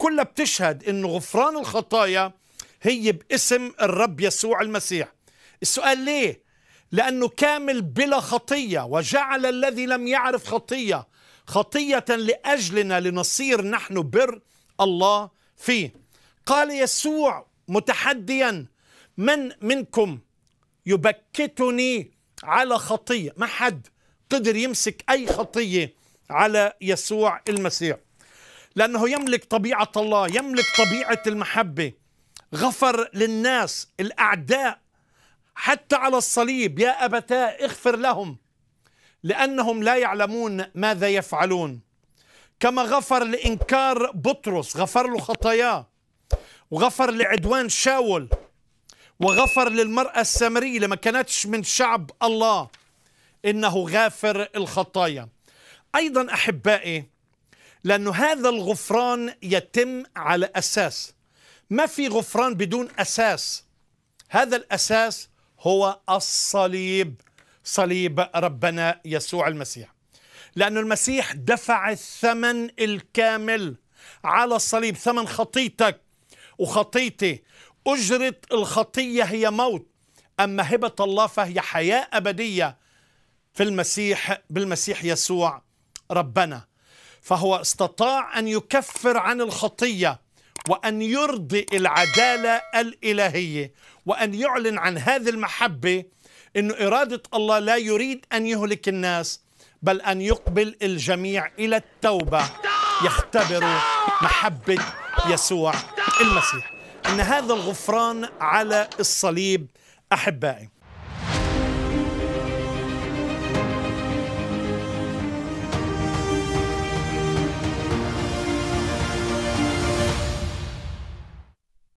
كلها بتشهد أن غفران الخطايا هي باسم الرب يسوع المسيح السؤال ليه؟ لأنه كامل بلا خطية وجعل الذي لم يعرف خطية خطية لأجلنا لنصير نحن بر الله فيه قال يسوع متحديا من منكم يبكتني على خطية ما حد قدر يمسك أي خطية على يسوع المسيح لأنه يملك طبيعة الله يملك طبيعة المحبة غفر للناس الأعداء حتى على الصليب يا أبتاه اغفر لهم لأنهم لا يعلمون ماذا يفعلون كما غفر لإنكار بطرس غفر له خطاياه وغفر لعدوان شاول وغفر للمرأة السامرية لما كانتش من شعب الله إنه غافر الخطايا أيضا أحبائي لأن هذا الغفران يتم على أساس ما في غفران بدون أساس هذا الأساس هو الصليب صليب ربنا يسوع المسيح لأن المسيح دفع الثمن الكامل على الصليب ثمن خطيتك وخطيتي أجرة الخطية هي موت أما هبة الله فهي حياة أبدية في المسيح بالمسيح يسوع ربنا فهو استطاع أن يكفر عن الخطية وأن يرضي العدالة الإلهية وأن يعلن عن هذه المحبة أن إرادة الله لا يريد أن يهلك الناس بل أن يقبل الجميع إلى التوبة يختبروا محبة يسوع المسيح إن هذا الغفران على الصليب أحبائي